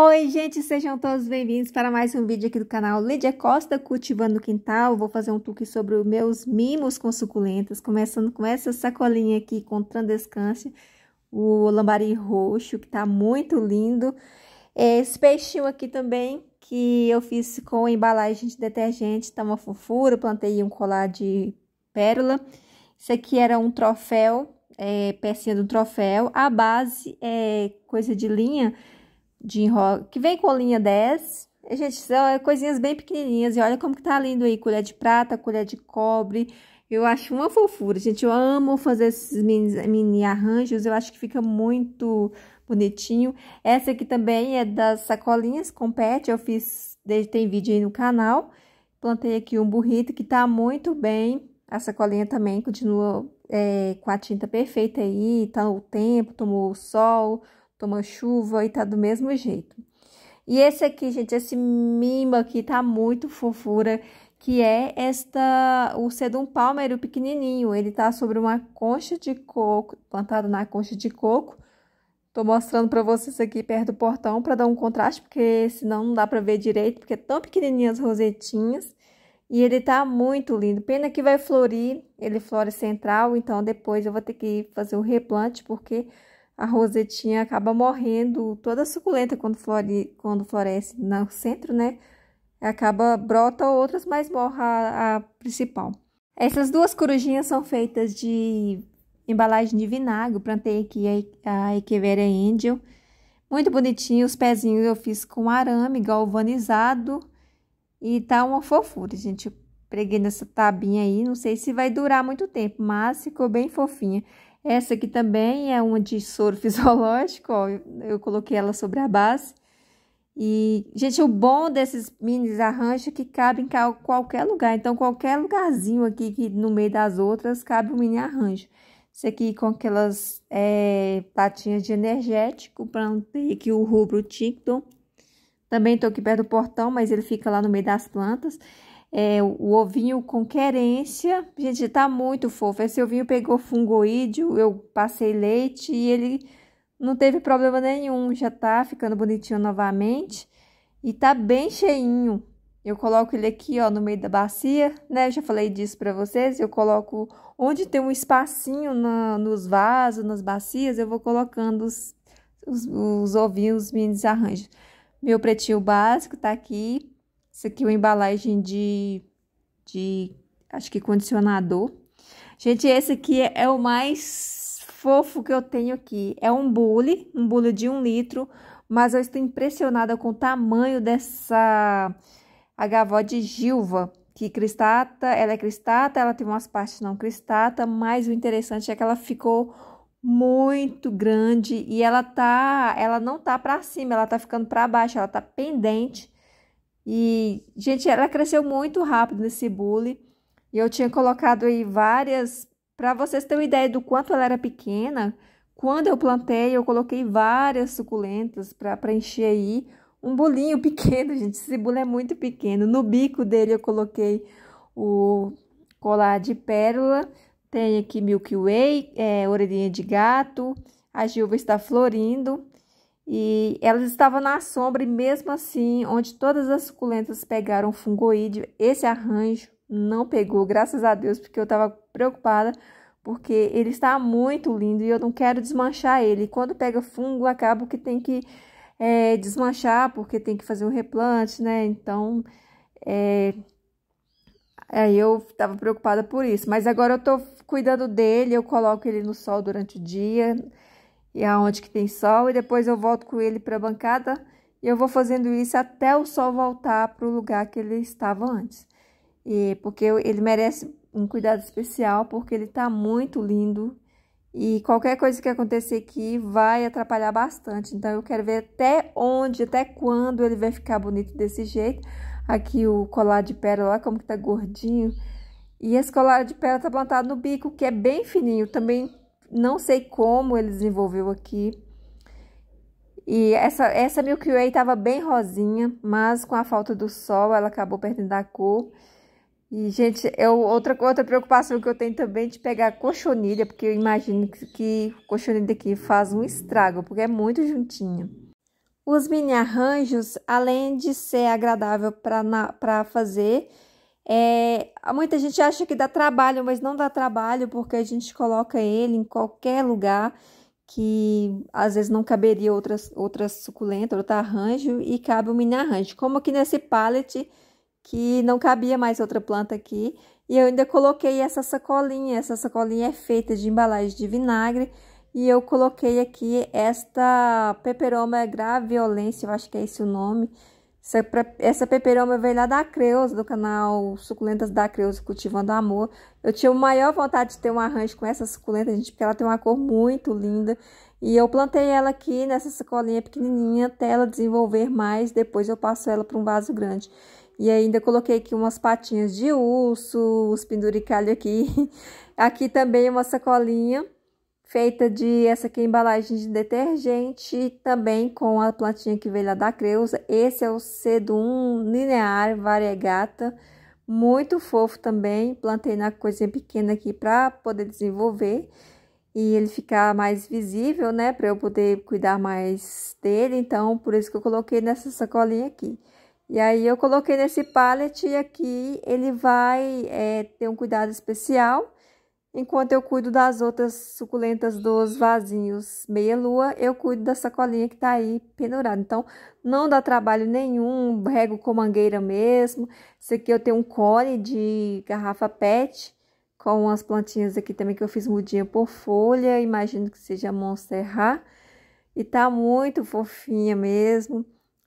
Oi, gente, sejam todos bem-vindos para mais um vídeo aqui do canal Lídia Costa Cultivando o Quintal. Vou fazer um truque sobre os meus mimos com suculentas, começando com essa sacolinha aqui com Trandescância, o lambari roxo, que tá muito lindo. É, esse peixinho aqui também, que eu fiz com embalagem de detergente, tá uma fofura, plantei um colar de pérola. Isso aqui era um troféu, é, pecinha do troféu. A base é coisa de linha, de enrola, que vem com linha 10. E, gente, são é coisinhas bem pequenininhas e olha como que tá lindo aí, colher de prata, colher de cobre. Eu acho uma fofura, gente, eu amo fazer esses mini, mini arranjos, eu acho que fica muito bonitinho. Essa aqui também é das sacolinhas com pet, eu fiz, tem vídeo aí no canal. Plantei aqui um burrito que tá muito bem, a sacolinha também continua é, com a tinta perfeita aí, tá o tempo, tomou o sol, Toma chuva e tá do mesmo jeito. E esse aqui, gente, esse mimo aqui tá muito fofura, que é esta o sedum palmer, o pequenininho. Ele tá sobre uma concha de coco, plantado na concha de coco. Tô mostrando para vocês aqui perto do portão para dar um contraste, porque senão não dá para ver direito, porque é tão pequenininhas as rosetinhas. E ele tá muito lindo. Pena que vai florir, ele flora central, então depois eu vou ter que fazer o replante, porque a rosetinha acaba morrendo, toda suculenta quando, flore, quando floresce no centro, né? Acaba, brota outras, mas morra a, principal. Essas duas corujinhas são feitas de embalagem de vinagre. Plantei aqui a, a Echeveria Angel. Muito bonitinho, os pezinhos eu fiz com arame galvanizado. E tá uma fofura, gente. Eu preguei nessa tabinha aí, não sei se vai durar muito tempo, mas ficou bem fofinha. Essa aqui também é uma de soro fisiológico, ó, eu coloquei ela sobre a base. E, gente, o bom desses mini arranjos é que cabe em qualquer lugar. Então, qualquer lugarzinho aqui que no meio das outras cabe um mini arranjo. Isso aqui com aquelas é, de energético, ter aqui o rubro Tincton. Também estou aqui perto do portão, mas ele fica lá no meio das plantas é, o ovinho com querência. Gente, tá muito fofo. Esse ovinho pegou fungoídeo, eu passei leite e ele não teve problema nenhum. Já tá ficando bonitinho novamente e tá bem cheinho. Eu coloco ele aqui, ó, no meio da bacia, né? Eu já falei disso pra vocês. Eu coloco onde tem um espacinho na, nos vasos, nas bacias, eu vou colocando os, os, os ovinhos, os mini arranjos. Meu pretinho básico tá aqui isso aqui é uma embalagem de, de acho que condicionador. Gente, esse aqui é o mais fofo que eu tenho aqui. É um bule, um bule de um litro, mas eu estou impressionada com o tamanho dessa agavó de Gilva, que cristata, ela é cristata, ela tem umas partes não cristata, mas o interessante é que ela ficou muito grande e ela tá, ela não tá para cima, ela tá ficando para baixo, ela tá pendente. E, gente, ela cresceu muito rápido nesse bule. E eu tinha colocado aí várias. Para vocês terem uma ideia do quanto ela era pequena, quando eu plantei, eu coloquei várias suculentas para preencher aí um bolinho pequeno, gente. Esse bule é muito pequeno. No bico dele eu coloquei o colar de pérola. Tem aqui Milky Way, é, orelhinha de gato. A Gilva está florindo. E elas estavam na sombra, e mesmo assim, onde todas as suculentas pegaram fungoide, esse arranjo não pegou, graças a Deus, porque eu estava preocupada, porque ele está muito lindo e eu não quero desmanchar ele. E quando pega fungo, acaba que tem que é, desmanchar, porque tem que fazer um replante, né? Então, é, é, eu estava preocupada por isso. Mas agora eu estou cuidando dele, eu coloco ele no sol durante o dia e aonde que tem sol e depois eu volto com ele para a bancada e eu vou fazendo isso até o sol voltar para o lugar que ele estava antes. E porque ele merece um cuidado especial porque ele está muito lindo e qualquer coisa que acontecer aqui vai atrapalhar bastante. Então eu quero ver até onde, até quando ele vai ficar bonito desse jeito. Aqui o colar de pérola, como que tá gordinho. E esse colar de pérola tá plantado no bico, que é bem fininho, também não sei como ele desenvolveu aqui. E essa, essa Milky Way estava bem rosinha, mas com a falta do sol ela acabou perdendo a cor. E, gente, eu, outra, outra preocupação que eu tenho também é de pegar cochonilha, porque eu imagino que, que cochonilha aqui faz um estrago, porque é muito juntinha. Os mini arranjos, além de ser agradável para fazer, é, muita gente acha que dá trabalho, mas não dá trabalho porque a gente coloca ele em qualquer lugar que às vezes não caberia outras, outras suculenta, outro arranjo e cabe o um mini arranjo. Como aqui nesse pallet que não cabia mais outra planta aqui e eu ainda coloquei essa sacolinha. Essa sacolinha é feita de embalagem de vinagre e eu coloquei aqui esta peperoma violência, eu acho que é esse o nome essa, essa peperoma veio lá da Creuza, do canal Suculentas da Creuza Cultivando Amor. Eu tinha maior vontade de ter um arranjo com essa suculenta, gente, porque ela tem uma cor muito linda. E eu plantei ela aqui nessa sacolinha pequenininha até ela desenvolver mais. Depois eu passo ela para um vaso grande. E ainda coloquei aqui umas patinhas de urso, os penduricalhos aqui. Aqui também uma sacolinha feita de essa aqui embalagem de detergente, também com a plantinha que veio lá da Creuza. Esse é o Sedum linear variegata, muito fofo também. Plantei na coisinha pequena aqui para poder desenvolver e ele ficar mais visível, né, para eu poder cuidar mais dele. Então, por isso que eu coloquei nessa sacolinha aqui. E aí eu coloquei nesse pallet e aqui ele vai é, ter um cuidado especial Enquanto eu cuido das outras suculentas dos vasinhos meia-lua, eu cuido da sacolinha que tá aí pendurada. Então, não dá trabalho nenhum, rego com mangueira mesmo. Isso aqui eu tenho um cone de garrafa PET, com as plantinhas aqui também que eu fiz mudinha por folha. Imagino que seja Montserrat. E tá muito fofinha mesmo.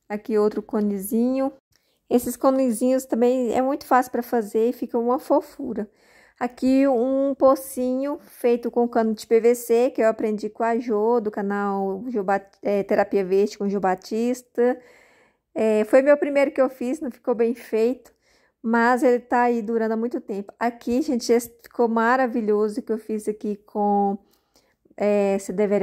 Aqui outro conezinho. Esses conezinhos também é muito fácil para fazer e fica uma fofura. Aqui um pocinho feito com cano de PVC, que eu aprendi com a Jo, do canal jo é, Terapia Verde com Jo Batista. É, foi meu primeiro que eu fiz, não ficou bem feito, mas ele tá aí durando há muito tempo. Aqui, gente, esse ficou maravilhoso que eu fiz aqui com é,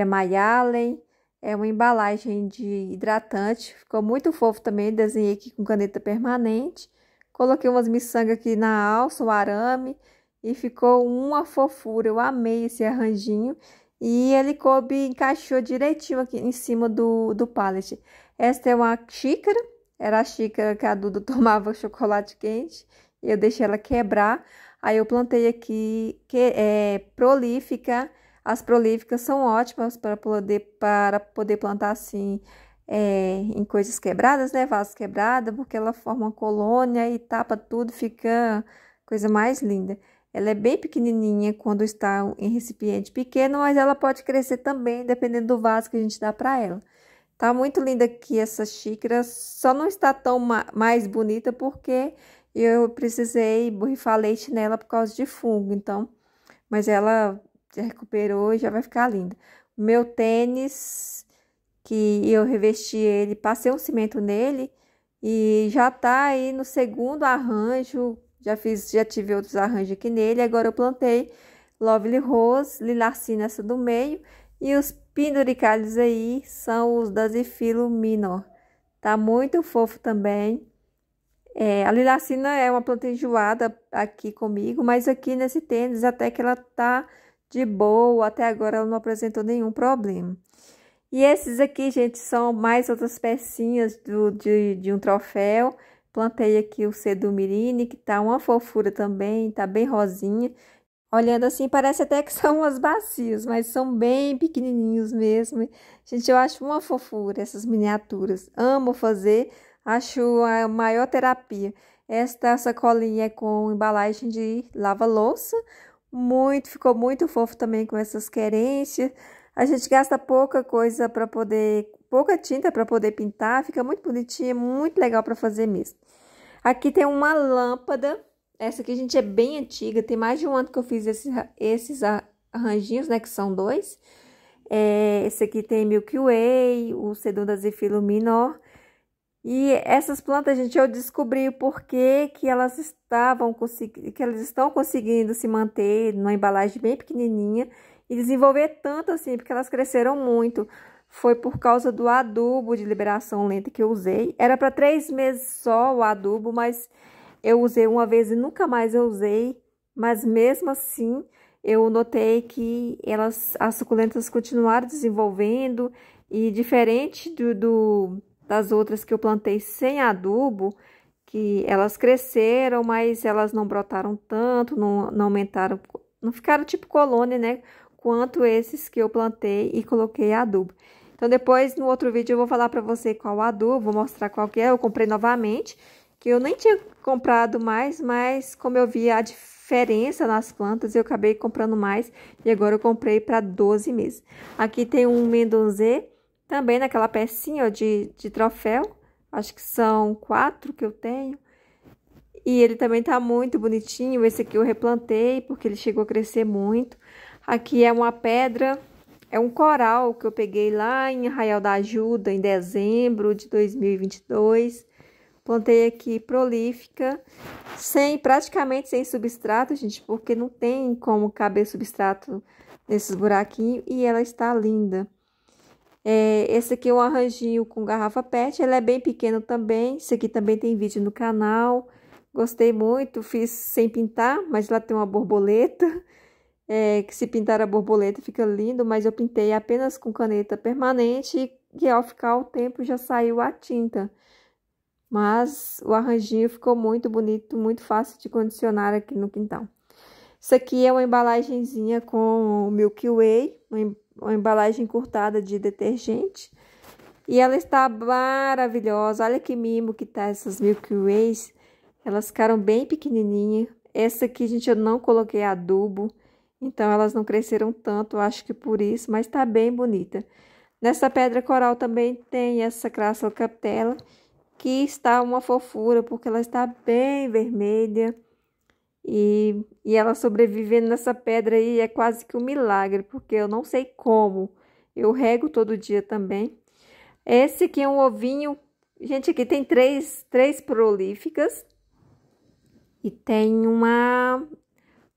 Mayalen. É uma embalagem de hidratante, ficou muito fofo também, desenhei aqui com caneta permanente. Coloquei umas miçangas aqui na alça, o um arame e ficou uma fofura. Eu amei esse arranjinho e ele coube, encaixou direitinho aqui em cima do, do pallet. Esta é uma xícara, era a xícara que a Duda tomava chocolate quente eu deixei ela quebrar. Aí eu plantei aqui que é prolífica. As prolíficas são ótimas para poder, para poder plantar assim é, em coisas quebradas, né? vasos quebrada, porque ela forma colônia e tapa tudo, fica coisa mais linda. Ela é bem pequenininha quando está em recipiente pequeno, mas ela pode crescer também, dependendo do vaso que a gente dá para ela. Tá muito linda aqui essa xícara, só não está tão ma mais bonita porque eu precisei borrifar leite nela por causa de fungo, então. Mas ela já recuperou e já vai ficar linda. Meu tênis, que eu revesti ele, passei um cimento nele e já tá aí no segundo arranjo já fiz, já tive outros arranjos aqui nele. Agora eu plantei Lovely Rose, Lilacina essa do meio. E os penduricalhos aí são os da Zifilo Minor. Tá muito fofo também. É, a lilacina é uma planta enjoada aqui comigo, mas aqui nesse tênis até que ela tá de boa, até agora ela não apresentou nenhum problema. E esses aqui, gente, são mais outras pecinhas do, de, de um troféu. Plantei aqui o sedumirine que tá uma fofura também, tá bem rosinha. Olhando assim, parece até que são umas bacias, mas são bem pequenininhos mesmo. Gente, eu acho uma fofura essas miniaturas. Amo fazer, acho a maior terapia. Esta sacolinha é com embalagem de lava-louça. Muito, ficou muito fofo também com essas querências. A gente gasta pouca coisa para poder, pouca tinta para poder pintar, fica muito bonitinha, muito legal para fazer mesmo. Aqui tem uma lâmpada. Essa aqui, gente, é bem antiga. Tem mais de um ano que eu fiz esses, esses arranjinhos, né? Que são dois. É, esse aqui tem Milky Way, o Sedunda Zephylo Minor. E essas plantas, gente, eu descobri o porquê que elas estavam que elas estão conseguindo se manter numa embalagem bem pequenininha e desenvolver tanto assim, porque elas cresceram muito foi por causa do adubo de liberação lenta que eu usei. Era para três meses só o adubo, mas eu usei uma vez e nunca mais eu usei. Mas mesmo assim, eu notei que elas, as suculentas continuaram desenvolvendo e diferente do, do das outras que eu plantei sem adubo, que elas cresceram, mas elas não brotaram tanto, não, não aumentaram, não ficaram tipo colônia, né? Quanto esses que eu plantei e coloquei adubo. Então, depois, no outro vídeo, eu vou falar pra você qual adubo, vou mostrar qual que é. Eu comprei novamente, que eu nem tinha comprado mais, mas como eu vi a diferença nas plantas, eu acabei comprando mais. E agora eu comprei pra 12 meses. Aqui tem um mendonzê, também naquela pecinha ó, de, de troféu. Acho que são quatro que eu tenho. E ele também tá muito bonitinho. Esse aqui eu replantei, porque ele chegou a crescer muito. Aqui é uma pedra é um coral que eu peguei lá em Arraial da Ajuda, em dezembro de 2022. Plantei aqui prolífica, sem praticamente sem substrato, gente, porque não tem como caber substrato nesses buraquinhos e ela está linda. É, esse aqui é um arranjinho com garrafa pet, ela é bem pequeno também, Esse aqui também tem vídeo no canal. Gostei muito, fiz sem pintar, mas lá tem uma borboleta é, que se pintar a borboleta fica lindo, mas eu pintei apenas com caneta permanente e ao ficar o tempo já saiu a tinta. Mas o arranjinho ficou muito bonito, muito fácil de condicionar aqui no quintal. Isso aqui é uma embalagenzinha com Milky Way, uma embalagem cortada de detergente. E ela está maravilhosa, olha que mimo que tá essas Milky Ways. Elas ficaram bem pequenininhas. Essa aqui, gente, eu não coloquei adubo. Então elas não cresceram tanto, acho que por isso, mas está bem bonita. Nessa pedra coral também tem essa crassula captela, que está uma fofura, porque ela está bem vermelha. E, e ela sobrevivendo nessa pedra aí é quase que um milagre, porque eu não sei como. Eu rego todo dia também. Esse aqui é um ovinho. Gente, aqui tem três, três prolíficas. E tem uma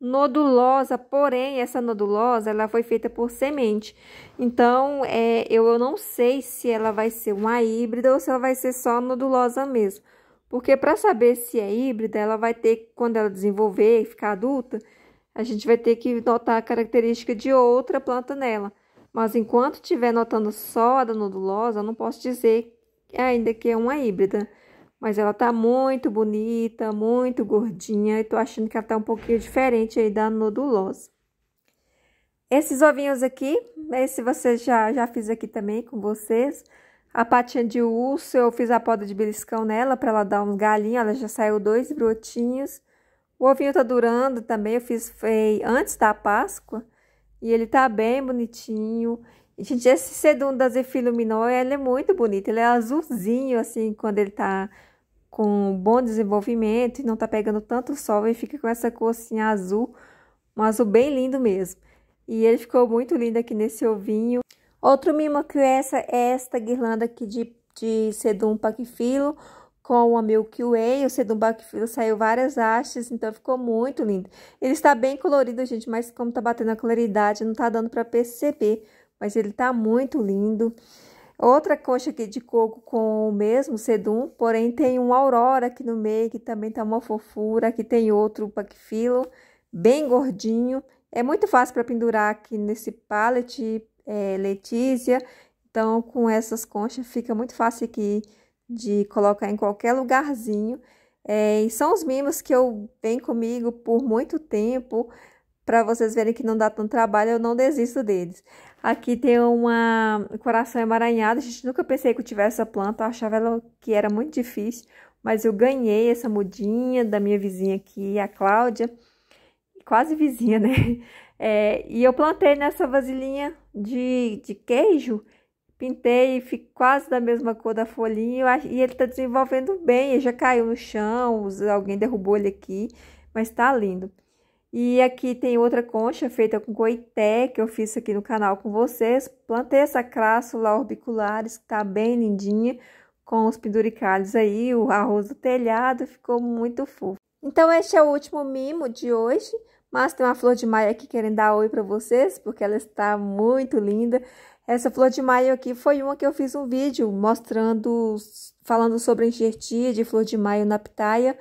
nodulosa, porém essa nodulosa ela foi feita por semente. Então é, eu não sei se ela vai ser uma híbrida ou se ela vai ser só nodulosa mesmo. Porque para saber se é híbrida, ela vai ter quando ela desenvolver e ficar adulta, a gente vai ter que notar a característica de outra planta nela. Mas enquanto estiver notando só a da nodulosa, eu não posso dizer ainda que é uma híbrida. Mas ela tá muito bonita, muito gordinha e tô achando que ela tá um pouquinho diferente aí da nodulosa. Esses ovinhos aqui, esse você já, já fiz aqui também com vocês. A patinha de urso, eu fiz a poda de beliscão nela para ela dar uns galinhos, ela já saiu dois brotinhos. O ovinho tá durando também, eu fiz foi antes da Páscoa e ele tá bem bonitinho. E, gente, esse sedum da Zephyr ele é muito bonito, ele é azulzinho assim quando ele tá com bom desenvolvimento e não tá pegando tanto sol e fica com essa cor assim azul, um azul bem lindo mesmo. E ele ficou muito lindo aqui nesse ovinho. Outro mimo que essa é esta guirlanda aqui de, de sedum paquifilo com a Milky Way. O sedum paquifilo saiu várias hastes, então ficou muito lindo. Ele está bem colorido, gente, mas como tá batendo a claridade, não tá dando para perceber. Mas ele tá muito lindo. Outra concha aqui de coco com o mesmo sedum, porém tem um aurora aqui no meio, que também tá uma fofura. Aqui tem outro paquifilo, bem gordinho. É muito fácil para pendurar aqui nesse pallet é, Letícia. Então, com essas conchas fica muito fácil aqui de colocar em qualquer lugarzinho. É, e são os mimos que eu venho comigo por muito tempo, para vocês verem que não dá tanto trabalho, eu não desisto deles. Aqui tem uma coração emaranhado. A gente nunca pensei que eu tivesse essa planta. Eu achava ela que era muito difícil. Mas eu ganhei essa mudinha da minha vizinha aqui, a Cláudia. Quase vizinha, né? É, e eu plantei nessa vasilhinha de, de queijo. Pintei, fico quase da mesma cor da folhinha. e ele tá desenvolvendo bem. Ele já caiu no chão. Alguém derrubou ele aqui. Mas tá lindo. E aqui tem outra concha feita com coité, que eu fiz aqui no canal com vocês. Plantei essa crássula orbiculares, que tá bem lindinha, com os penduricalhos aí, o arroz do telhado, ficou muito fofo. Então, este é o último mimo de hoje, mas tem uma flor de maio aqui querendo dar oi para vocês, porque ela está muito linda. Essa flor de maio aqui foi uma que eu fiz um vídeo mostrando, falando sobre a enxertia de flor de maio na pitaia,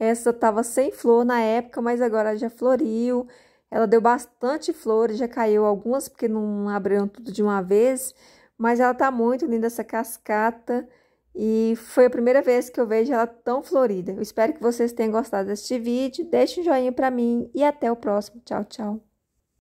essa estava sem flor na época, mas agora já floriu. Ela deu bastante flores, já caiu algumas porque não abriram tudo de uma vez, mas ela tá muito linda essa cascata e foi a primeira vez que eu vejo ela tão florida. Eu espero que vocês tenham gostado deste vídeo. Deixe um joinha para mim e até o próximo. Tchau, tchau.